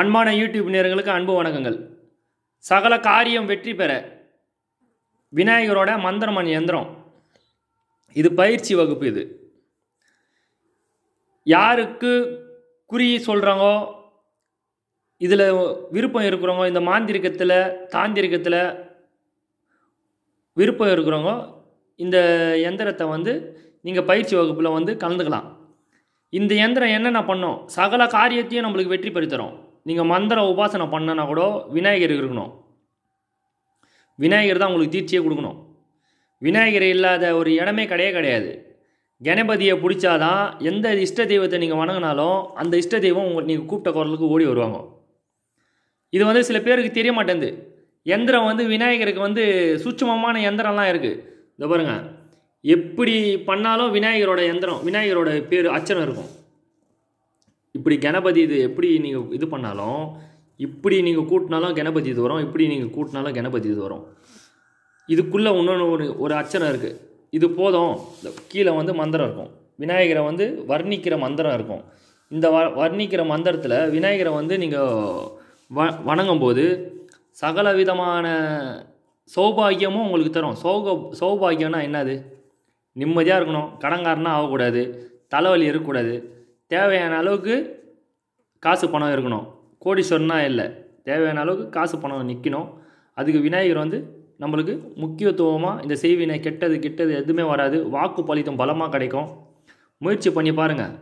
அன்பான யூடியூப் நேர்களுக்கு அன்பு வணக்கங்கள் சகல காரியம் வெற்றி பெற விநாயகரோட மந்திரமன் எந்திரம் இது பயிற்சி வகுப்பு இது யாருக்கு குறி சொல்கிறாங்கோ இதில் விருப்பம் இருக்கிறவங்க இந்த மாந்திரிகத்தில் தாந்திரிகத்தில் விருப்பம் இருக்கிறவங்க இந்த எந்திரத்தை வந்து நீங்கள் பயிற்சி வகுப்பில் வந்து கலந்துக்கலாம் இந்த எந்திரம் என்னென்ன பண்ணோம் சகல காரியத்தையும் நம்மளுக்கு வெற்றி பெறுத்துறோம் நீங்கள் மந்திர உபாசனை பண்ணனா கூட விநாயகர் இருக்கணும் விநாயகர் தான் உங்களுக்கு தீர்ச்சியை கொடுக்கணும் விநாயகர் இல்லாத ஒரு இடமே கிடையவே கிடையாது கணபதியை பிடிச்சாதான் எந்த இஷ்ட தெய்வத்தை நீங்கள் வணங்கினாலும் அந்த இஷ்ட தெய்வம் உங்களுக்கு நீங்கள் கூப்பிட்ட குரலுக்கு ஓடி வருவாங்க இது வந்து சில பேருக்கு தெரிய மாட்டேங்குது எந்திரம் வந்து விநாயகருக்கு வந்து சூட்சமமான எந்திரம்லாம் இருக்குது இந்த பாருங்கள் எப்படி பண்ணாலும் விநாயகரோட எந்திரம் விநாயகரோட பேர் அச்சனம் இருக்கும் இப்படி கணபதி இது எப்படி நீங்கள் இது பண்ணாலும் இப்படி நீங்கள் கூட்டினாலும் கணபதி இது வரும் இப்படி நீங்கள் கூட்டினாலும் கணபதி இது வரும் இதுக்குள்ளே இன்னொன்று ஒரு ஒரு அச்சனம் இருக்குது இது போதும் கீழே வந்து மந்திரம் இருக்கும் விநாயகரை வந்து வர்ணிக்கிற மந்திரம் இருக்கும் இந்த வ வர்ணிக்கிற மந்திரத்தில் விநாயகரை வந்து நீங்கள் வ வணங்கும்போது சகல விதமான சௌபாகியமும் உங்களுக்கு தரும் சோக சௌபாகியம்னா என்னது நிம்மதியாக இருக்கணும் கடங்காரனா ஆகக்கூடாது தலைவலி இருக்கக்கூடாது தேவையான அளவுக்கு காசு பணம் இருக்கணும் சொன்னால் இல்லை தேவையான அளவுக்கு காசு பணம் நிற்கணும் அதுக்கு விநாயகர் வந்து நம்மளுக்கு முக்கியத்துவமாக இந்த செய்வினை கெட்டது கெட்டது எதுவுமே வராது வாக்கு பலித்தம் பலமாக கிடைக்கும் முயற்சி பண்ணி பாருங்கள்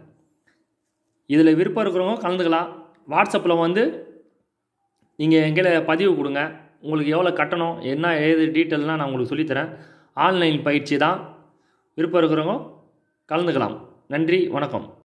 இதில் விருப்பம் இருக்கிறவங்க கலந்துக்கலாம் வாட்ஸ்அப்பில் வந்து நீங்கள் எங்களை பதிவு கொடுங்க உங்களுக்கு எவ்வளோ கட்டணம் என்ன ஏது டீட்டெயில்னால் நான் உங்களுக்கு சொல்லித்தரேன் ஆன்லைன் பயிற்சி தான் விருப்பம் இருக்கிறவங்க கலந்துக்கலாம் நன்றி வணக்கம்